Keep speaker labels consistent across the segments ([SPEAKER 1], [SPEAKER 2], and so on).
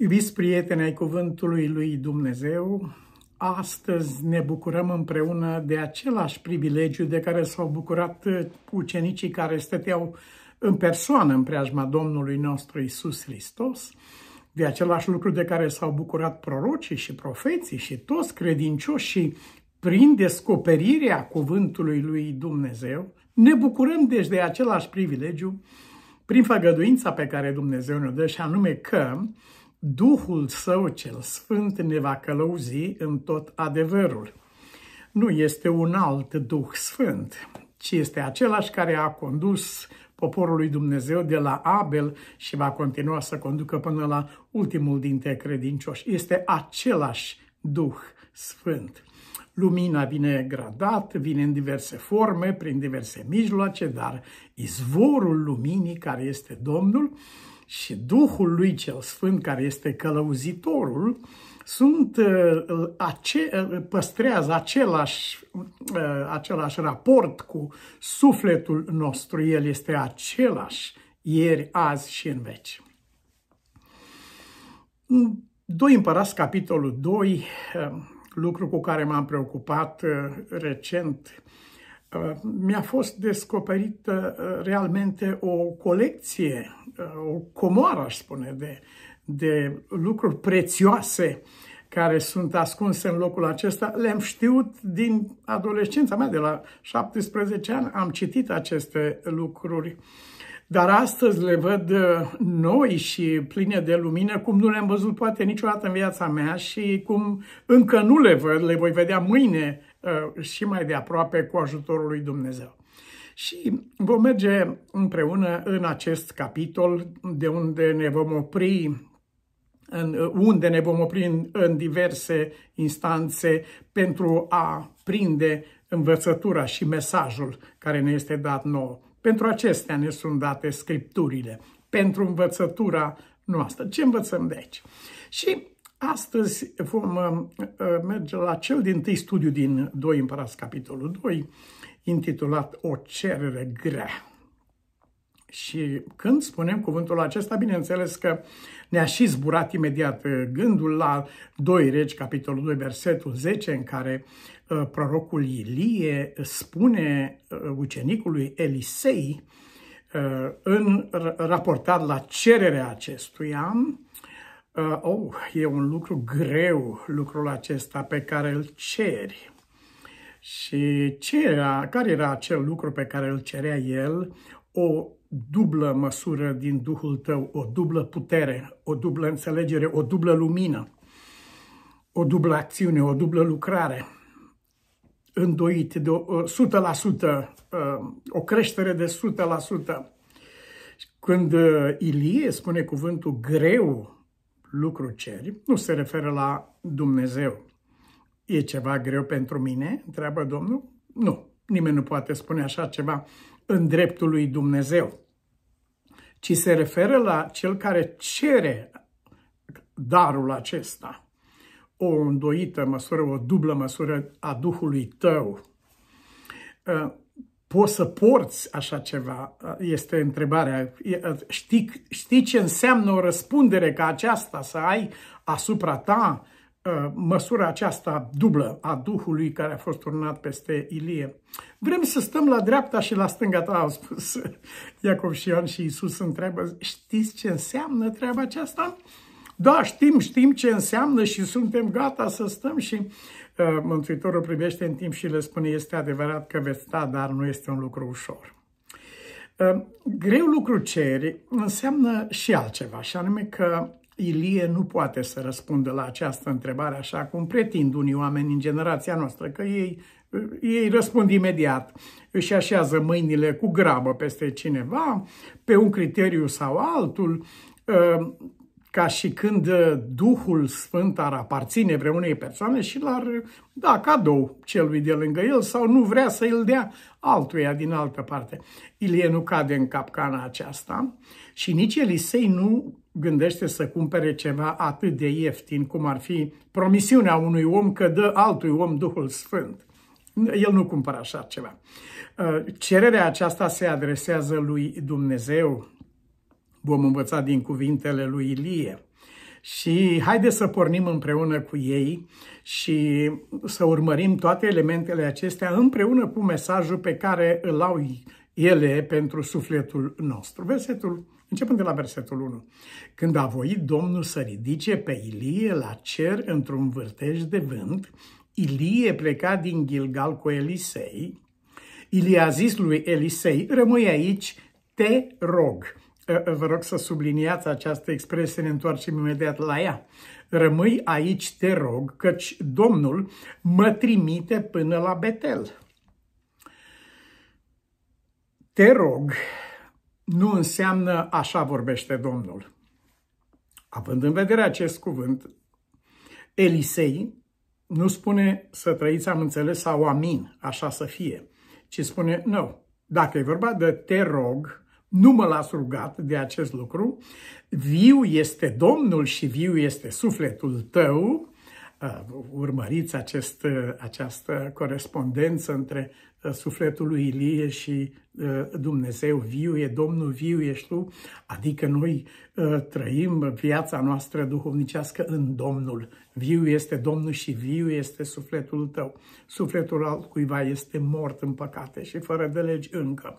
[SPEAKER 1] Iubiți prieteni ai Cuvântului lui Dumnezeu, astăzi ne bucurăm împreună de același privilegiu de care s-au bucurat ucenicii care stăteau în persoană în preajma Domnului nostru Isus Hristos, de același lucru de care s-au bucurat prorocii și profeții și toți credincioșii prin descoperirea cuvântului lui Dumnezeu, ne bucurăm deci de același privilegiu prin făgăduința pe care Dumnezeu ne-o dă și anume că Duhul Său cel Sfânt ne va călăuzi în tot adevărul. Nu este un alt Duh Sfânt, ci este același care a condus poporul lui Dumnezeu de la Abel și va continua să conducă până la ultimul dintre credincioși. Este același Duh Sfânt. Lumina vine gradat, vine în diverse forme, prin diverse mijloace, dar izvorul luminii care este Domnul și Duhul lui cel Sfânt, care este călăuzitorul, sunt, uh, ace, păstrează același, uh, același raport cu sufletul nostru. El este același ieri, azi și în veci. 2 Împărați, capitolul 2, uh, lucru cu care m-am preocupat recent, Uh, mi-a fost descoperită uh, realmente o colecție, uh, o comoară, aș spune, de, de lucruri prețioase care sunt ascunse în locul acesta. Le-am știut din adolescența mea, de la 17 ani am citit aceste lucruri, dar astăzi le văd noi și pline de lumină, cum nu le-am văzut poate niciodată în viața mea și cum încă nu le văd, le voi vedea mâine Uh, și mai de aproape cu ajutorul lui Dumnezeu. Și vom merge împreună în acest capitol de unde ne vom opri în, uh, unde ne vom opri în, în diverse instanțe pentru a prinde învățătura și mesajul care ne este dat nou. Pentru acestea ne sunt date scripturile, pentru învățătura noastră. Ce învățăm de aici? Și Astăzi vom uh, uh, merge la cel din tâi studiu din 2 Împărați, capitolul 2, intitulat O cerere grea. Și când spunem cuvântul acesta, bineînțeles că ne-a și zburat imediat uh, gândul la 2 Regi, capitolul 2, versetul 10, în care prorocul Ilie spune ucenicului Elisei, în raportat la cererea acestuia, Uh, oh, e un lucru greu, lucrul acesta pe care îl ceri. Și ce era, care era acel lucru pe care îl cerea el? O dublă măsură din Duhul tău, o dublă putere, o dublă înțelegere, o dublă lumină, o dublă acțiune, o dublă lucrare. Îndoit de 100%, uh, o creștere de 100%. Când uh, Ilie spune cuvântul greu, lucru ceri, nu se referă la Dumnezeu. E ceva greu pentru mine? Întreabă Domnul. Nu, nimeni nu poate spune așa ceva în dreptul lui Dumnezeu, ci se referă la cel care cere darul acesta. O îndoită măsură, o dublă măsură a Duhului tău poți să porți așa ceva? Este întrebarea. Știi, știi ce înseamnă o răspundere ca aceasta să ai asupra ta măsura aceasta dublă a Duhului care a fost turnat peste Ilie. Vrem să stăm la dreapta și la stânga ta, au spus Iacov și Ioan și Iisus întreabă, știți ce înseamnă treaba aceasta? Da, știm, știm ce înseamnă și suntem gata să stăm și uh, Mântuitorul privește în timp și le spune, este adevărat că veți sta, dar nu este un lucru ușor. Uh, greu lucru ceri înseamnă și altceva, și anume că Ilie nu poate să răspundă la această întrebare așa cum pretind unii oameni în generația noastră, că ei, uh, ei răspund imediat, își așează mâinile cu grabă peste cineva, pe un criteriu sau altul, uh, ca și când uh, Duhul Sfânt ar aparține vreunei persoane și l-ar da cadou celui de lângă el sau nu vrea să îl dea altuia din altă parte. Ilie nu cade în capcana aceasta și nici Elisei nu gândește să cumpere ceva atât de ieftin cum ar fi promisiunea unui om că dă altui om Duhul Sfânt. El nu cumpără așa ceva. Uh, cererea aceasta se adresează lui Dumnezeu, vom învăța din cuvintele lui Ilie. Și haideți să pornim împreună cu ei și să urmărim toate elementele acestea împreună cu mesajul pe care îl au ele pentru sufletul nostru. Versetul, începând de la versetul 1. Când a voit Domnul să ridice pe Ilie la cer într-un vârtej de vânt, Ilie pleca din Gilgal cu Elisei. Ilie a zis lui Elisei, rămâi aici, te rog vă rog să subliniați această expresie, ne întoarcem imediat la ea. Rămâi aici, te rog, căci Domnul mă trimite până la Betel. Te rog, nu înseamnă așa vorbește Domnul. Având în vedere acest cuvânt, Elisei nu spune să trăiți, am înțeles, sau amin, așa să fie, ci spune, nu, dacă e vorba de te rog, nu mă las rugat de acest lucru. Viu este Domnul și viu este sufletul tău. Uh, urmăriți acest, uh, această corespondență între uh, sufletul lui Ilie și Dumnezeu viu e, Domnul viu ești tu, adică noi trăim viața noastră duhovnicească în Domnul. Viu este Domnul și viu este sufletul tău. Sufletul altcuiva este mort în păcate și fără de legi încă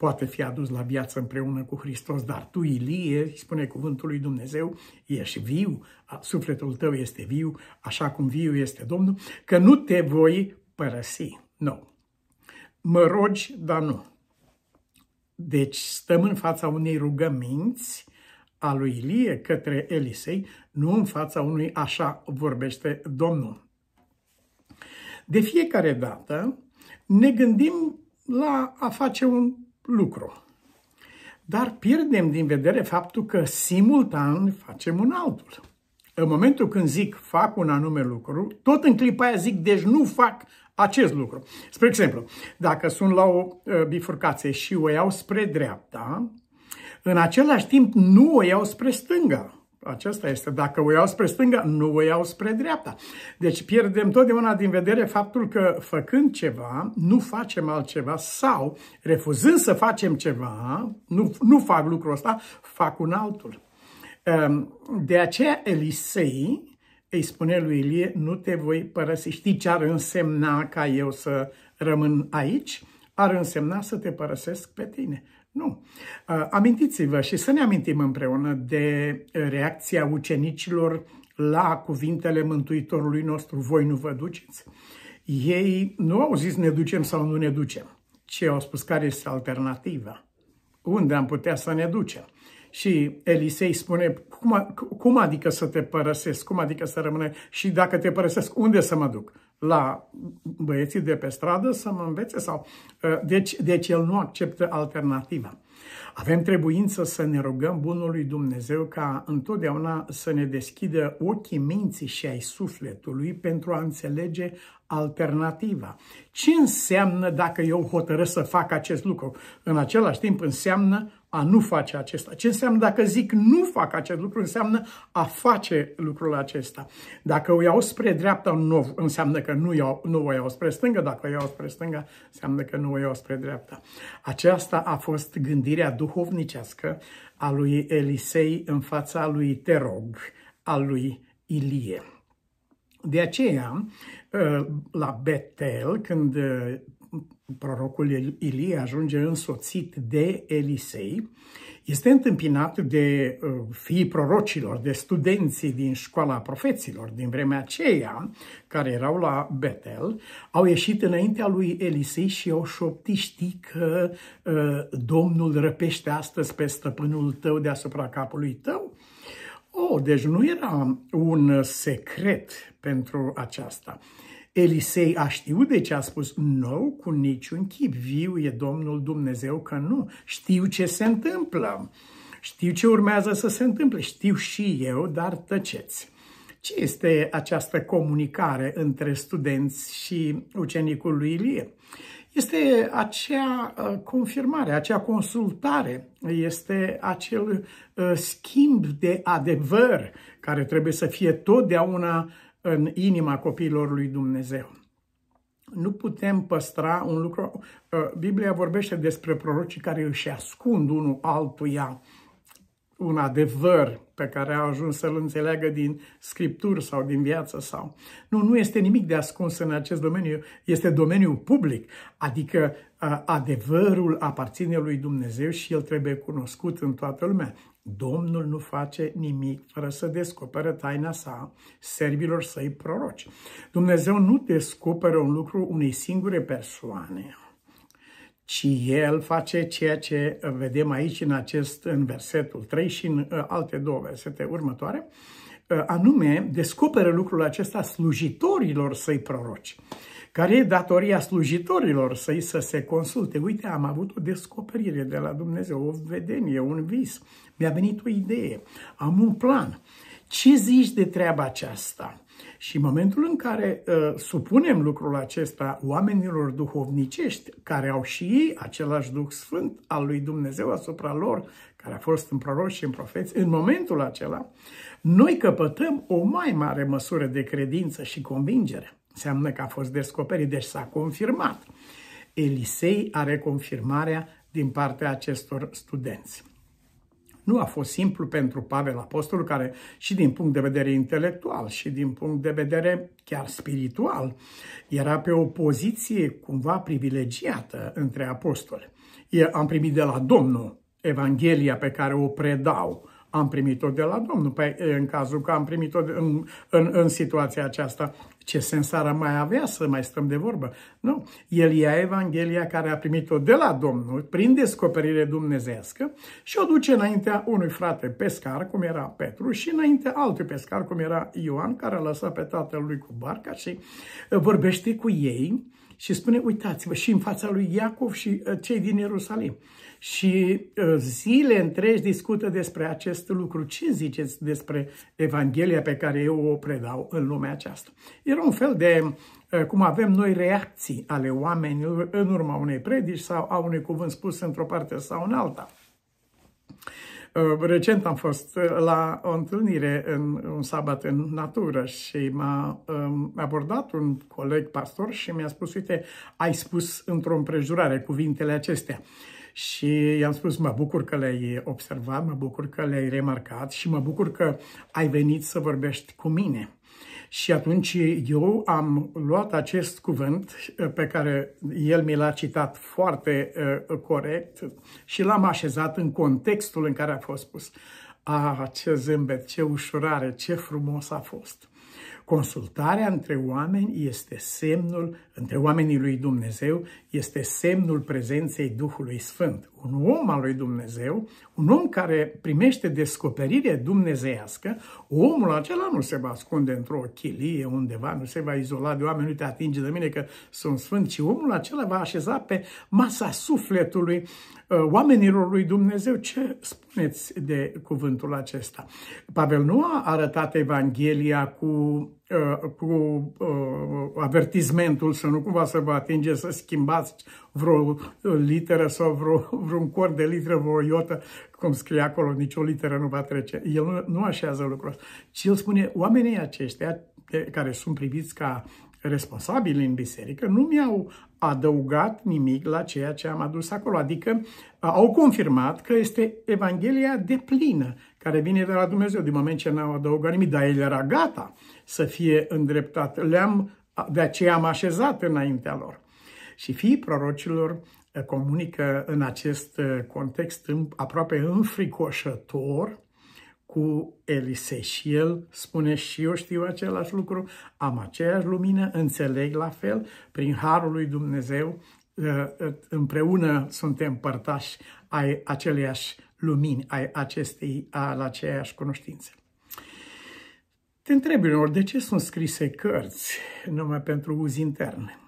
[SPEAKER 1] poate fi adus la viață împreună cu Hristos, dar tu, Ilie, spune cuvântul lui Dumnezeu, ești viu, sufletul tău este viu, așa cum viu este Domnul, că nu te voi părăsi. Nu. Mă rogi, dar nu. Deci stăm în fața unei rugăminți a lui Ilie către Elisei, nu în fața unui așa vorbește Domnul. De fiecare dată ne gândim la a face un lucru. Dar pierdem din vedere faptul că simultan facem un altul. În momentul când zic fac un anume lucru, tot în clipa aia zic deci nu fac acest lucru. Spre exemplu, dacă sunt la o ă, bifurcație și o iau spre dreapta, în același timp nu o iau spre stânga, aceasta este. Dacă o iau spre stânga, nu o iau spre dreapta. Deci pierdem totdeauna din vedere faptul că făcând ceva, nu facem altceva sau refuzând să facem ceva, nu, nu fac lucrul ăsta, fac un altul. Ehm, de aceea Elisei îi spune lui Ilie, nu te voi părăsi. Știi ce ar însemna ca eu să rămân aici? Ar însemna să te părăsesc pe tine. Nu. Uh, amintiți-vă și să ne amintim împreună de uh, reacția ucenicilor la cuvintele Mântuitorului nostru, voi nu vă duceți. Ei nu au zis ne ducem sau nu ne ducem, ci au spus care este alternativa, unde am putea să ne ducem. Și Elisei spune, cum, cum adică să te părăsesc, cum adică să rămâne și dacă te părăsesc, unde să mă duc? la băieții de pe stradă să mă învețe sau... Ă, deci, deci el nu acceptă alternativa. Avem trebuință să ne rugăm Bunului Dumnezeu ca întotdeauna să ne deschidă ochii minții și ai sufletului pentru a înțelege alternativa. Ce înseamnă dacă eu hotărăsc să fac acest lucru? În același timp înseamnă a nu face acesta. Ce înseamnă dacă zic nu fac acest lucru, înseamnă a face lucrul acesta. Dacă o iau spre dreapta, nu, înseamnă că nu, iau, nu o iau spre stânga, dacă o iau spre stânga, înseamnă că nu o iau spre dreapta. Aceasta a fost gândirea duhovnicească a lui Elisei în fața lui Terog, a lui Ilie. De aceea, ă, la Betel, când ă, prorocul Ilie ajunge însoțit de Elisei, este întâmpinat de uh, fii prorocilor, de studenții din școala profeților din vremea aceea, care erau la Betel, au ieșit înaintea lui Elisei și au șoptit, știi că uh, Domnul răpește astăzi pe stăpânul tău deasupra capului tău? Oh, deci nu era un secret pentru aceasta. Elisei a știut de ce a spus, nu cu niciun chip, viu e Domnul Dumnezeu că nu, știu ce se întâmplă, știu ce urmează să se întâmple, știu și eu, dar tăceți. Ce este această comunicare între studenți și ucenicul lui Ilie? Este acea uh, confirmare, acea consultare, este acel uh, schimb de adevăr care trebuie să fie totdeauna în inima copiilor lui Dumnezeu. Nu putem păstra un lucru. Uh, Biblia vorbește despre prorocii care își ascund unul altuia un adevăr pe care au ajuns să-l înțeleagă din scripturi sau din viață sau. Nu, nu este nimic de ascuns în acest domeniu, este domeniul public, adică adevărul aparține lui Dumnezeu și el trebuie cunoscut în toată lumea. Domnul nu face nimic fără să descoperă taina sa servilor săi proroci. Dumnezeu nu descoperă un lucru unei singure persoane, ci el face ceea ce vedem aici în acest în versetul 3 și în uh, alte două versete următoare, uh, anume descoperă lucrul acesta slujitorilor săi proroci care e datoria slujitorilor să să se consulte. Uite, am avut o descoperire de la Dumnezeu, o vedenie, un vis, mi-a venit o idee, am un plan. Ce zici de treaba aceasta? Și în momentul în care uh, supunem lucrul acesta oamenilor duhovnicești, care au și ei același Duh Sfânt al lui Dumnezeu asupra lor, care a fost în proroși și în profeți, în momentul acela, noi căpătăm o mai mare măsură de credință și convingere. Înseamnă că a fost descoperit, deci s-a confirmat. Elisei are confirmarea din partea acestor studenți. Nu a fost simplu pentru Pavel Apostol, care și din punct de vedere intelectual și din punct de vedere chiar spiritual, era pe o poziție cumva privilegiată între apostoli. Eu am primit de la Domnul Evanghelia pe care o predau, am primit-o de la Domnul. Păi, în cazul că am primit-o în, în, în situația aceasta, ce sens ar mai avea să mai stăm de vorbă? Nu. El ia Evanghelia care a primit-o de la Domnul, prin descoperire dumnezească, și o duce înaintea unui frate pescar, cum era Petru, și înaintea altui pescar, cum era Ioan, care a lăsat pe lui cu barca și uh, vorbește cu ei și spune, uitați-vă, și în fața lui Iacov și uh, cei din Ierusalim. Și uh, zile întregi discută despre acest lucru. Ce ziceți despre Evanghelia pe care eu o predau în lumea aceasta? Era un fel de uh, cum avem noi reacții ale oamenilor în urma unei predici sau a unui cuvânt spus într-o parte sau în alta. Uh, recent am fost la o întâlnire în un sabat în natură și m-a um, abordat un coleg pastor și mi-a spus, uite, ai spus într-o împrejurare cuvintele acestea și i-am spus, mă bucur că le-ai observat, mă bucur că le-ai remarcat și mă bucur că ai venit să vorbești cu mine. Și atunci eu am luat acest cuvânt uh, pe care el mi l-a citat foarte uh, corect și l-am așezat în contextul în care a fost spus. Ah, ce zâmbet, ce ușurare, ce frumos a fost! Consultarea între oameni este semnul, între oamenii lui Dumnezeu, este semnul prezenței Duhului Sfânt. Un om al lui Dumnezeu, un om care primește descoperire dumnezeiască, omul acela nu se va ascunde într-o chilie undeva, nu se va izola de oameni, nu te atinge de mine că sunt sfânt, ci omul acela va așeza pe masa sufletului uh, oamenilor lui Dumnezeu. Ce spuneți de cuvântul acesta? Pavel nu a arătat Evanghelia cu Uh, cu uh, avertismentul, să nu cumva să vă atinge să schimbați vreo literă sau vreo, vreun cor de literă, vreo iotă, cum scrie acolo, nicio literă nu va trece. El nu, nu așează lucrul ăsta, ci el spune, oamenii aceștia care sunt priviți ca responsabili în biserică nu mi-au adăugat nimic la ceea ce am adus acolo, adică uh, au confirmat că este Evanghelia de plină, care vine de la Dumnezeu, din moment ce n-au adăugat nimic, dar el era gata să fie îndreptat. Le-am, de aceea am așezat înaintea lor. Și fiii prorocilor eh, comunică în acest eh, context aproape înfricoșător cu Elisei și el spune și eu știu același lucru, am aceeași lumină, înțeleg la fel, prin Harul lui Dumnezeu eh, împreună suntem părtași ai aceleiași lumini ai acestei, al aceeași cunoștințe. Te întreb ori, de ce sunt scrise cărți numai pentru uz intern?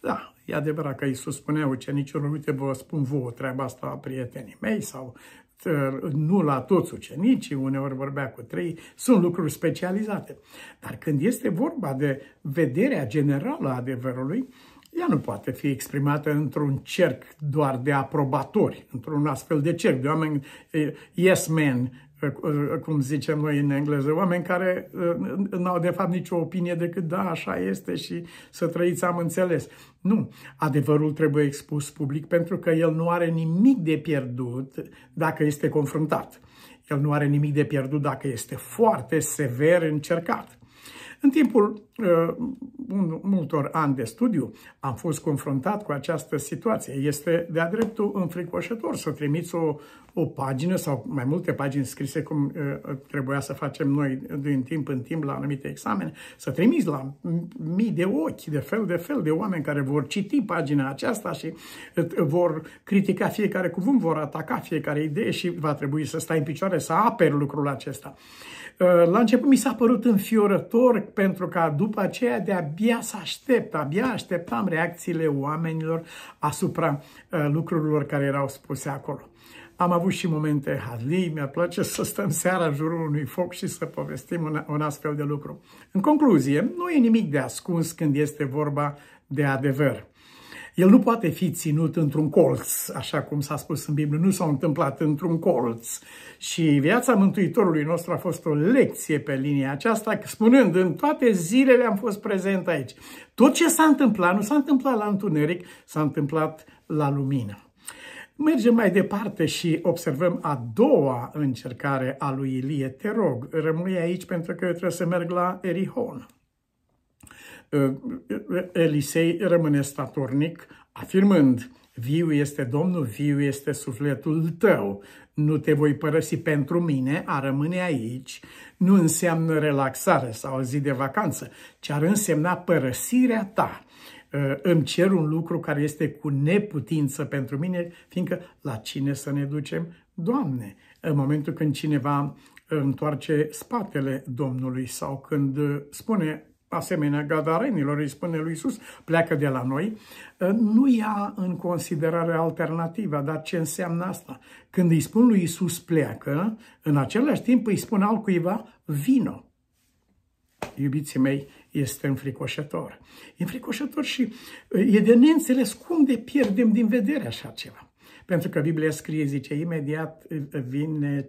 [SPEAKER 1] Da, e adevărat că Iisus spunea ucenicilor, uite, vă spun vouă treaba asta a prietenii mei sau ă, nu la toți ucenicii, uneori vorbea cu trei, sunt lucruri specializate. Dar când este vorba de vederea generală a adevărului, ea nu poate fi exprimată într-un cerc doar de aprobatori, într-un astfel de cerc de oameni yes men, cum zicem noi în engleză, oameni care uh, nu au de fapt nicio opinie decât da, așa este și să trăiți, am înțeles. Nu, adevărul trebuie expus public pentru că el nu are nimic de pierdut dacă este confruntat. El nu are nimic de pierdut dacă este foarte sever încercat. În timpul un, multor ani de studiu, am fost confruntat cu această situație. Este de-a dreptul înfricoșător să trimiți o, o pagină sau mai multe pagini scrise cum uh, trebuia să facem noi din timp în timp la anumite examene, să trimiți la mii de ochi, de fel de fel de oameni care vor citi pagina aceasta și uh, vor critica fiecare cuvânt, vor ataca fiecare idee și va trebui să stai în picioare să aperi lucrul acesta. la început mi s-a părut înfiorător pentru că adun după aceea de-abia să aștept, abia așteptam reacțiile oamenilor asupra uh, lucrurilor care erau spuse acolo. Am avut și momente hazlii, mi-ar place să stăm seara în jurul unui foc și să povestim un, un astfel de lucru. În concluzie, nu e nimic de ascuns când este vorba de adevăr. El nu poate fi ținut într-un colț, așa cum s-a spus în Biblie, nu s-a întâmplat într-un colț. Și viața Mântuitorului nostru a fost o lecție pe linia aceasta, spunând în toate zilele am fost prezent aici. Tot ce s-a întâmplat, nu s-a întâmplat la întuneric, s-a întâmplat la lumină. Mergem mai departe și observăm a doua încercare a lui Ilie. Te rog, rămâi aici pentru că eu trebuie să merg la Erihon. Elisei rămâne statornic, afirmând, viu este Domnul, viu este sufletul tău, nu te voi părăsi pentru mine, a rămâne aici, nu înseamnă relaxare sau zi de vacanță, ci ar însemna părăsirea ta îmi cer un lucru care este cu neputință pentru mine, fiindcă la cine să ne ducem? Doamne! În momentul când cineva întoarce spatele Domnului sau când spune asemenea gadarenilor, îi spune lui Iisus, pleacă de la noi, ă, nu ia în considerare alternativa, dar ce înseamnă asta? Când îi spun lui Iisus pleacă, în același timp îi spun altcuiva vino. Iubiții mei, este înfricoșător. E înfricoșător și ă, e de neînțeles cum de pierdem din vedere așa ceva. Pentru că Biblia scrie, zice, imediat ă, vine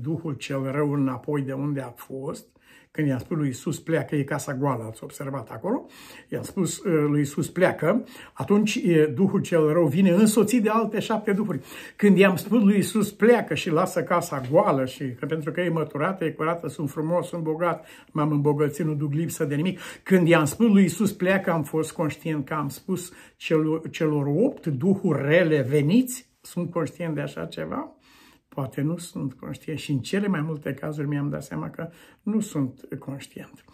[SPEAKER 1] Duhul cel rău înapoi de unde a fost când i-am spus lui Isus pleacă, e casa goală, ați observat acolo, i-am spus uh, lui Isus pleacă, atunci Duhul cel rău vine însoțit de alte șapte duhuri. Când i-am spus lui Isus pleacă și lasă casa goală și că pentru că e măturată, e curată, sunt frumos, sunt bogat, m-am îmbogățit, nu duc lipsă de nimic. Când i-am spus lui Isus pleacă, am fost conștient că am spus celor, celor opt duhuri rele veniți, sunt conștient de așa ceva? Poate nu sunt conștient și în cele mai multe cazuri mi-am dat seama că nu sunt conștient.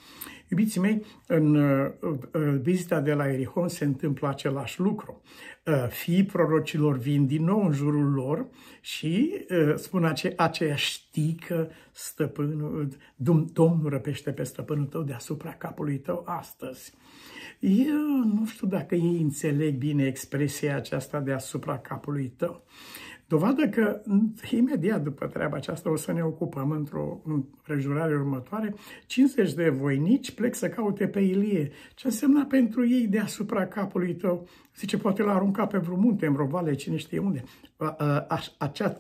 [SPEAKER 1] Iubiții mei, în uh, uh, vizita de la Erihon se întâmplă același lucru. Uh, fiii prorocilor vin din nou în jurul lor și uh, spun ace- aceea știi că stăpânul, Domnul răpește pe stăpânul tău deasupra capului tău astăzi. Eu nu știu dacă ei înțeleg bine expresia aceasta deasupra capului tău. Uh, Dovadă că imediat după treaba aceasta o să ne ocupăm într-o împrejurare următoare, 50 de voinici plec să caute pe Ilie. Ce însemna pentru ei deasupra capului tău? Zice, poate l-a aruncat pe vreun munte, în vreo vale, cine știe unde.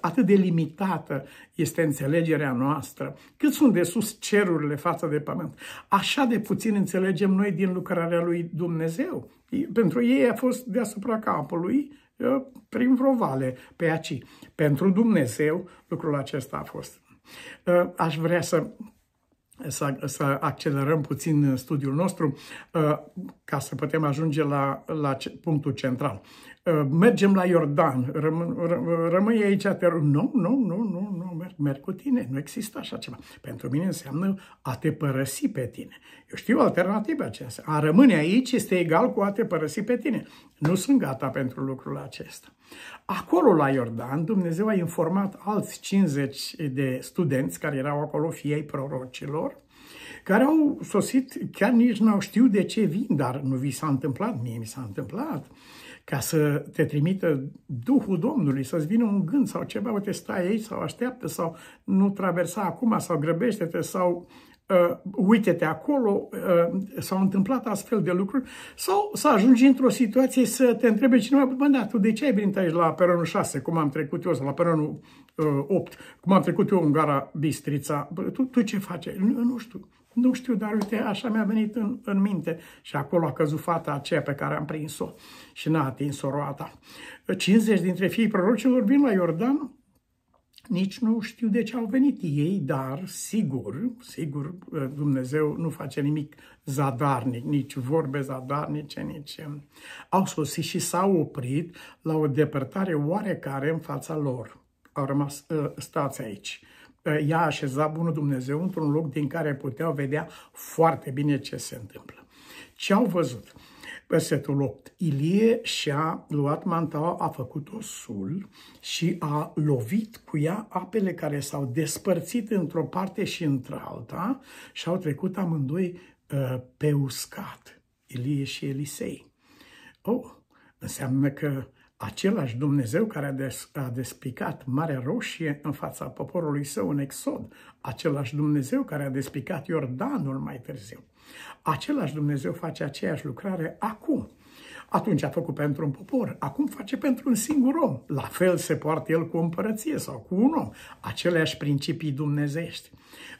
[SPEAKER 1] atât de limitată este înțelegerea noastră. Cât sunt de sus cerurile față de pământ. Așa de puțin înțelegem noi din lucrarea lui Dumnezeu. Pentru ei a fost deasupra capului Ă, prin vreo vale pe aici. Pentru Dumnezeu lucrul acesta a fost. Ă, aș vrea să să, să accelerăm puțin studiul nostru ă, ca să putem ajunge la, la punctul central. Eh, mergem la Iordan, răm, rămâi aici, te rog. Nu, nu, nu, nu, nu, merg, merg cu tine, nu există așa ceva. Pentru mine înseamnă a te părăsi pe tine. Eu știu alternativa aceasta. A rămâne aici este egal cu a te părăsi pe tine. Nu sunt gata pentru lucrul acesta. Acolo, la Iordan, Dumnezeu a informat alți 50 de studenți care erau acolo, fiei prorocilor, care au sosit, chiar nici nu au știut de ce vin, dar nu vi s-a întâmplat, mie mi s-a întâmplat ca să te trimită Duhul Domnului, să-ți vină un gând sau ceva, uite, stai aici sau așteaptă sau nu traversa acum sau grăbește-te sau uh, uite-te acolo, uh, s-au întâmplat astfel de lucruri sau să ajungi într-o situație să te întrebe cineva, bă, da, tu de ce ai venit aici la peronul 6, cum am trecut eu, sau la peronul uh, 8, cum am trecut eu în gara Bistrița, tu, tu ce faci? Nu, nu știu. Nu știu, dar uite, așa mi-a venit în, în minte. Și acolo a căzut fata aceea pe care am prins-o și n-a atins-o roata. 50 dintre fiii prorocilor vin la Iordan, nici nu știu de ce au venit ei, dar sigur, sigur, eh, Dumnezeu nu face nimic zadarnic, nici vorbe zadarnice, nici... Eh, au sosit și s-au oprit la o depărtare oarecare în fața lor. Au rămas, eh, stați aici ea a așezat Bunul Dumnezeu într-un loc din care puteau vedea foarte bine ce se întâmplă. Ce au văzut? Versetul 8. Ilie și-a luat mantaua, a făcut-o sul și a lovit cu ea apele care s-au despărțit într-o parte și într-alta și au trecut amândoi uh, pe uscat. Ilie și Elisei. Oh, înseamnă că același Dumnezeu care a, des, a despicat Marea Roșie în fața poporului său în Exod, același Dumnezeu care a despicat Iordanul mai târziu. Același Dumnezeu face aceeași lucrare acum atunci a făcut pentru un popor, acum face pentru un singur om. La fel se poartă el cu o împărăție sau cu un om. Aceleași principii dumnezești.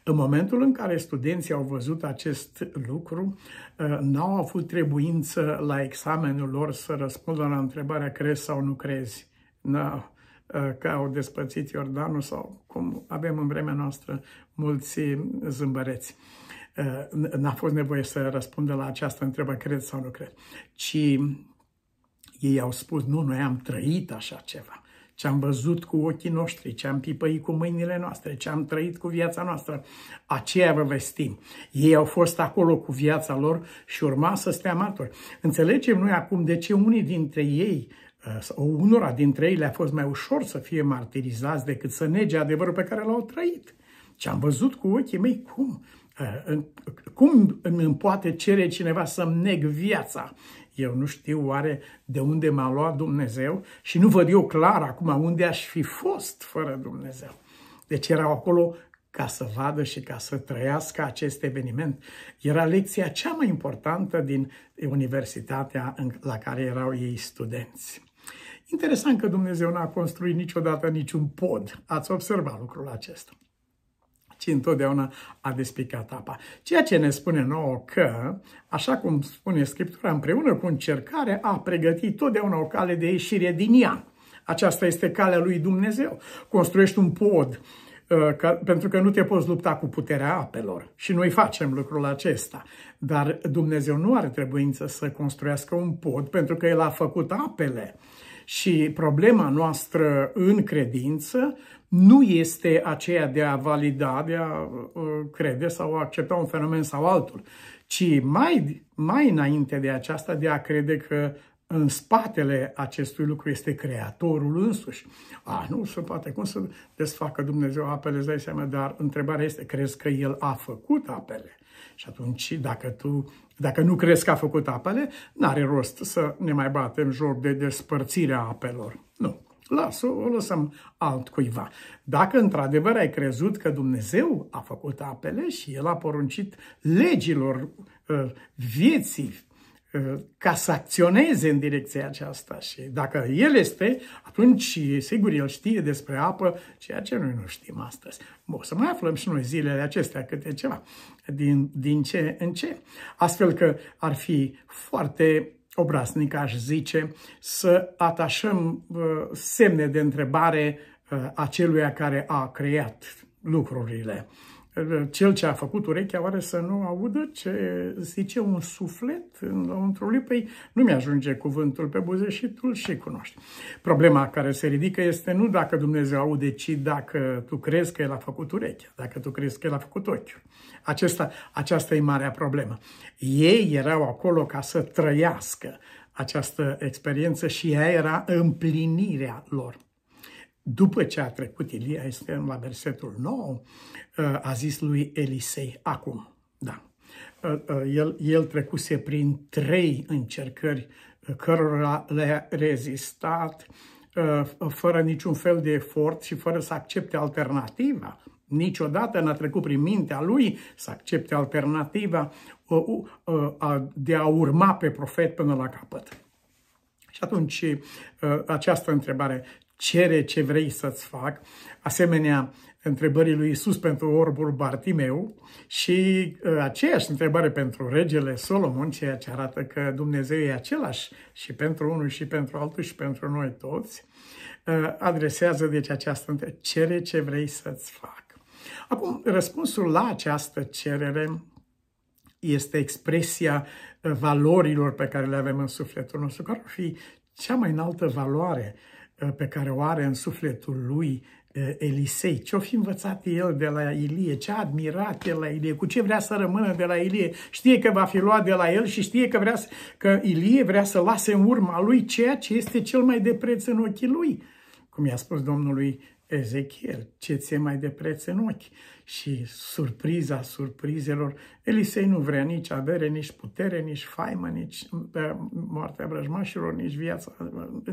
[SPEAKER 1] În momentul în care studenții au văzut acest lucru, ă, n-au avut trebuință la examenul lor să răspundă la întrebarea crezi sau nu crezi. No ă, că au despățit Iordanul sau cum avem în vremea noastră mulți zâmbăreți. Eh, n-a fost nevoie să răspundă la această întrebare cred sau nu cred, ci ei au spus, nu, noi am trăit așa ceva ce am văzut cu ochii noștri, ce am pipăit cu mâinile noastre, ce am trăit cu viața noastră, aceea vă vestim. Ei au fost acolo cu viața lor și urma să stea maturi. Înțelegem noi acum de ce unii dintre ei eh, sau unora dintre ei le-a fost mai ușor să fie martirizați decât să nege adevărul pe care l-au trăit. Ce am văzut cu ochii mei, cum? Eh, cum îmi poate cere cineva să-mi neg viața? Eu nu știu oare de unde m-a luat Dumnezeu și nu văd eu clar acum unde aș fi fost fără Dumnezeu. Deci erau acolo ca să vadă și ca să trăiască acest eveniment. Era lecția cea mai importantă din universitatea la care erau ei studenți. Interesant că Dumnezeu n-a construit niciodată niciun pod. Ați observat lucrul acesta ci întotdeauna a despicat apa. Ceea ce ne spune nouă că, așa cum spune Scriptura, împreună cu încercarea a pregătit totdeauna o cale de ieșire din ea. Aceasta este calea lui Dumnezeu. Construiești un pod uh, Că, pentru că nu te poți lupta cu puterea apelor și noi facem lucrul acesta. Dar Dumnezeu nu are trebuință să construiască un pod pentru că El a făcut apele. Și problema noastră în credință nu este aceea de a valida, de a uh, crede sau a accepta un fenomen sau altul, ci mai, mai înainte de aceasta de a crede că în spatele acestui lucru este Creatorul însuși. A, nu se poate, cum să desfacă Dumnezeu apele, îți dai seama, dar întrebarea este, crezi că El a făcut apele? Și atunci, dacă tu dacă nu crezi că a făcut apele, n-are rost să ne mai batem joc de despărțirea apelor. Nu lasă, o lăsăm altcuiva. Dacă într-adevăr ai crezut că Dumnezeu a făcut apele și El a poruncit legilor uh, vieții uh, ca să acționeze în direcția aceasta și dacă el este, atunci sigur el știe despre apă, ceea ce noi nu știm astăzi. O să mai aflăm și noi zilele acestea câte ceva, din, din ce în ce. Astfel că ar fi foarte obraznic, aș zice, să atașăm uh, semne de întrebare uh, aceluia care a creat lucrurile cel ce a făcut urechea oare să nu audă ce zice un suflet lăuntrul lui? Păi Nu mi-ajunge cuvântul pe buze și tu și cunoști. Problema care se ridică este nu dacă Dumnezeu aude, ci dacă tu crezi că El a făcut urechea, dacă tu crezi că El a făcut ochiul. Acesta, aceasta e marea problemă. Ei erau acolo ca să trăiască această experiență și ea era împlinirea lor după ce a trecut Ilie, este la versetul 9, uh, a zis lui Elisei, acum, da. Uh, uh, el, el trecuse prin trei încercări cărora le-a rezistat fără niciun fel de efort și fără să accepte alternativa. Niciodată n-a trecut prin mintea lui să accepte alternativa de a urma pe profet până la capăt. Și atunci această întrebare, cere ce vrei să-ți fac, asemenea întrebării lui Isus pentru orbul Bartimeu și uh, aceeași întrebare pentru regele Solomon, ceea ce arată că Dumnezeu e același și pentru unul și pentru altul și pentru noi toți, uh, adresează deci această întrebare, cere ce vrei să-ți fac. Acum, răspunsul la această cerere este expresia uh, valorilor pe care le avem în sufletul nostru, care ar fi cea mai înaltă valoare Eh, pe care o are în sufletul lui eh, Elisei, ce-o fi învățat el de la Ilie, ce a admirat el la Ilie, cu ce vrea să rămână de la Ilie. Știe că va fi luat de la el și știe că, vrea să, că Ilie vrea să lase în urma lui ceea ce este cel mai de preț în ochii lui. Cum i-a spus domnului Ezechiel, ce ți mai de preț în ochi și surpriza surprizelor. Elisei nu vrea nici avere, nici putere, nici faimă, nici eh, moartea vrăjmașilor, nici viața.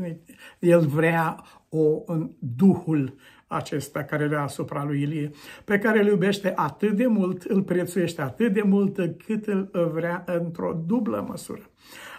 [SPEAKER 1] Eh, el vrea o, în duhul acesta care a asupra lui Ilie, pe care îl iubește atât de mult, îl prețuiește atât de mult, cât îl vrea într-o dublă măsură.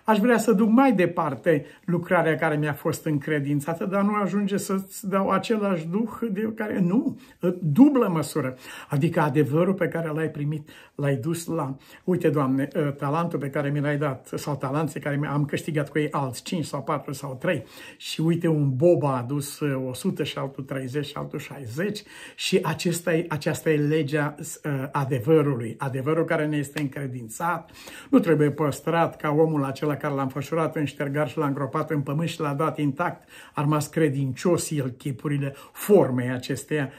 [SPEAKER 1] Aș vrea să duc mai departe lucrarea care mi-a fost încredințată, dar nu ajunge să-ți dau același duh de care... Nu, dublă măsură. Adică adevărul pe care l-ai primit, l-ai dus la... Uite, Doamne, ă, talentul pe care mi l-ai dat sau talanții care am câștigat cu ei alți 5 sau 4 sau 3 și uite un bob a adus 100 ă, și altul 30 și altul 60 și acesta e, aceasta e legea ă, adevărului, adevărul care ne este încredințat, nu trebuie păstrat ca omul acela care l-a înfășurat în ștergar și l-a îngropat în pământ și l-a dat intact, a rămas credincios el chipurile formei acesteia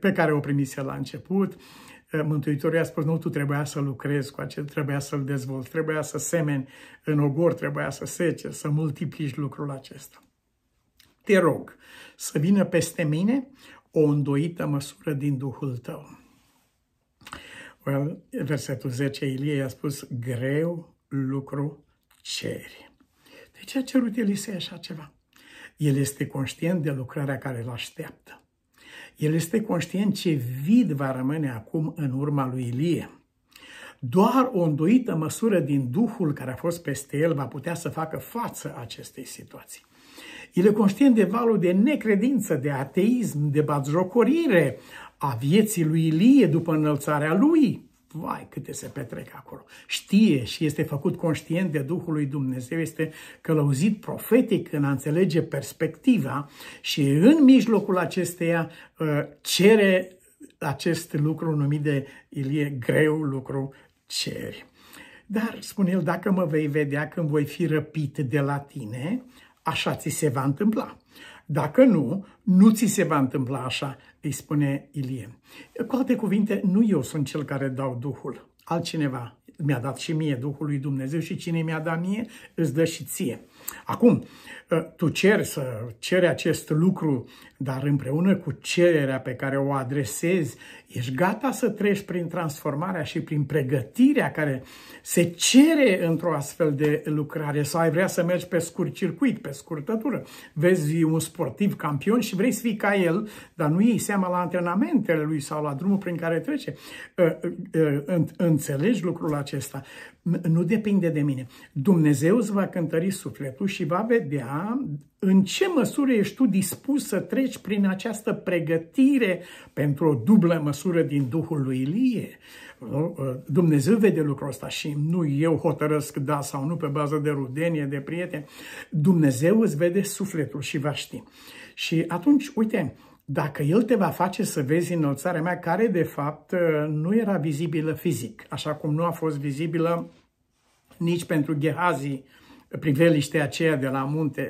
[SPEAKER 1] pe care o primise la început. Eh, Mântuitorul i-a spus, nu, tu trebuia să lucrezi cu acel, trebuia să-l dezvolți, trebuia să semeni în ogor, trebuia să sece, să multiplici lucrul acesta. Te rog să vină peste mine o îndoită măsură din Duhul tău. Well, versetul 10, Ilie i-a spus, greu lucru de deci ce a cerut Elisei așa ceva. El este conștient de lucrarea care îl așteaptă. El este conștient ce vid va rămâne acum în urma lui Ilie. Doar o îndoită măsură din Duhul care a fost peste el va putea să facă față acestei situații. El e conștient de valul de necredință, de ateism, de batjocorire a vieții lui Ilie după înălțarea lui vai câte se petrec acolo. Știe și este făcut conștient de Duhul lui Dumnezeu, este călăuzit profetic în a înțelege perspectiva și în mijlocul acesteia uh, cere acest lucru numit de Ilie greu lucru ceri. Dar, spune el, dacă mă vei vedea când voi fi răpit de la tine, așa ți se va întâmpla. Dacă nu, nu ți se va întâmpla așa, îi spune Ilie. Cu alte cuvinte, nu eu sunt cel care dau Duhul, altcineva mi-a dat și mie Duhul lui Dumnezeu și cine mi-a dat mie îți dă și ție. Acum, Ă, tu ceri să ceri acest lucru, dar împreună cu cererea pe care o adresezi, ești gata să treci prin transformarea și prin pregătirea care se cere într-o astfel de lucrare sau ai vrea să mergi pe scurt circuit, pe scurtătură. Vezi un sportiv campion și vrei să fii ca el, dar nu iei seama la antrenamentele lui sau la drumul prin care trece. Ă, ă, înțelegi lucrul acesta? Nu depinde de mine. Dumnezeu îți va cântări sufletul și va vedea în ce măsură ești tu dispus să treci prin această pregătire pentru o dublă măsură din Duhul lui Ilie? Dumnezeu vede lucrul ăsta și nu eu hotărăsc da sau nu pe bază de rudenie, de prieteni. Dumnezeu îți vede sufletul și va ști. Și atunci, uite, dacă El te va face să vezi înălțarea mea, care de fapt ă, nu era vizibilă fizic, așa cum nu a fost vizibilă nici pentru Gehazi, priveliștea aceea de la munte,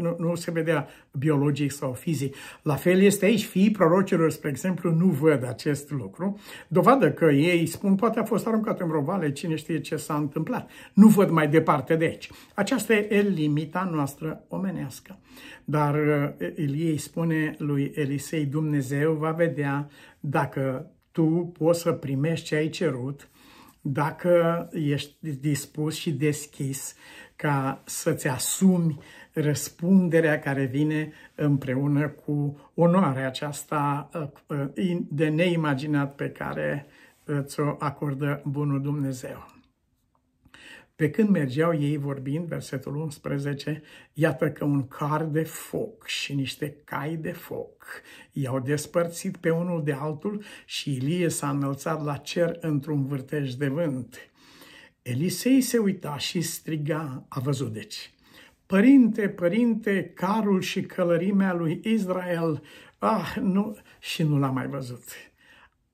[SPEAKER 1] nu, nu se vedea biologic sau fizic. La fel este aici, fiii prorocilor, spre exemplu, nu văd acest lucru. Dovadă că ei spun, poate a fost aruncat în rovale, cine știe ce s-a întâmplat. Nu văd mai departe de aici. Aceasta e limita noastră omenească. Dar Ilie spune lui Elisei, Dumnezeu va vedea dacă tu poți să primești ce ai cerut, dacă ești dispus și deschis ca să-ți asumi răspunderea care vine împreună cu onoarea aceasta uh, de neimaginat pe care uh, ți-o acordă Bunul Dumnezeu. Pe când mergeau ei vorbind, versetul 11, iată că un car de foc și niște cai de foc i-au despărțit pe unul de altul și Ilie s-a înălțat la cer într-un vârtej de vânt. Elisei se uita și striga, a văzut deci. Părinte, părinte, carul și călărimea lui Israel, ah, nu, și nu l-a mai văzut.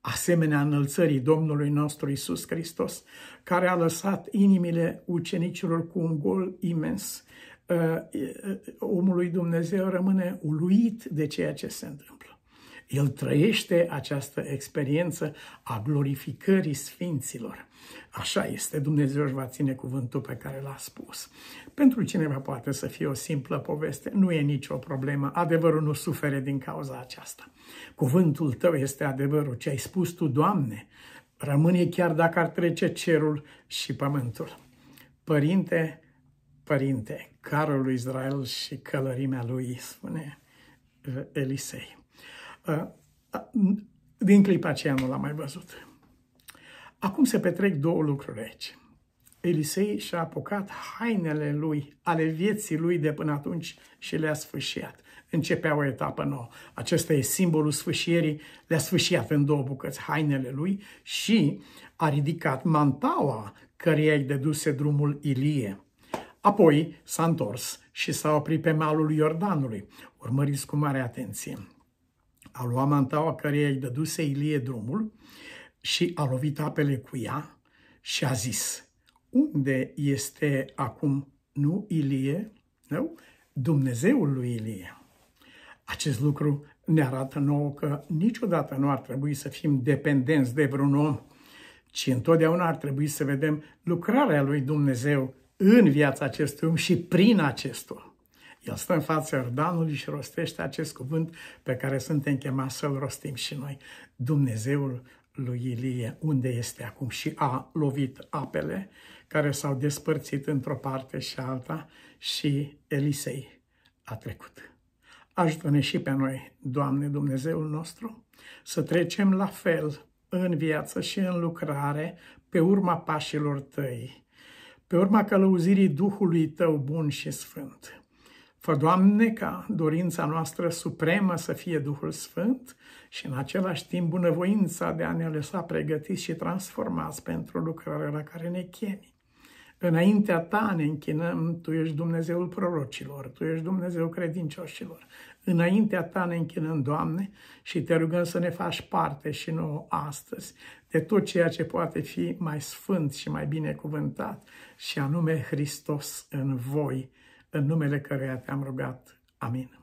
[SPEAKER 1] Asemenea înălțării Domnului nostru Isus Hristos, care a lăsat inimile ucenicilor cu un gol imens, uh, uh, omului Dumnezeu rămâne uluit de ceea ce se întâmplă. El trăiește această experiență a glorificării sfinților. Așa este, Dumnezeu își va ține cuvântul pe care l-a spus. Pentru cineva poate să fie o simplă poveste, nu e nicio problemă, adevărul nu sufere din cauza aceasta. Cuvântul tău este adevărul, ce ai spus tu, Doamne, rămâne chiar dacă ar trece cerul și pământul. Părinte, părinte, carul lui Israel și călărimea lui, spune uh, Elisei. Uh, uh, din clipa aceea nu l-am mai văzut. Acum se petrec două lucruri aici. Elisei și-a apucat hainele lui, ale vieții lui de până atunci și le-a sfâșiat. Începea o etapă nouă. Acesta e simbolul sfâșierii. Le-a sfâșiat în două bucăți hainele lui și a ridicat mantaua căreia îi deduse drumul Ilie. Apoi s-a întors și s-a oprit pe malul Iordanului. Urmăriți cu mare atenție. A luat mantaua căreia îi dăduse Ilie drumul și a lovit apele cu ea și a zis, unde este acum nu Ilie, nu? Dumnezeul lui Ilie. Acest lucru ne arată nouă că niciodată nu ar trebui să fim dependenți de vreun om, ci întotdeauna ar trebui să vedem lucrarea lui Dumnezeu în viața acestui om și prin acestul. El stă în fața Iordanului și rostește acest cuvânt pe care suntem chemați să-l rostim și noi. Dumnezeul lui Ilie, unde este acum, și a lovit apele care s-au despărțit într-o parte și alta și Elisei a trecut. Ajută-ne și pe noi, Doamne Dumnezeul nostru, să trecem la fel în viață și în lucrare pe urma pașilor tăi, pe urma călăuzirii Duhului tău bun și sfânt. Fă, Doamne, ca dorința noastră supremă să fie Duhul Sfânt, și în același timp bunăvoința de a ne lăsa pregătiți și transformați pentru lucrarea la care ne chemi. Înaintea ta ne închinăm, tu ești Dumnezeul prorocilor, tu ești Dumnezeul credincioșilor. Înaintea ta ne închinăm, Doamne, și te rugăm să ne faci parte și nouă astăzi de tot ceea ce poate fi mai sfânt și mai binecuvântat, și anume Hristos în voi, în numele căruia te-am rugat. Amin.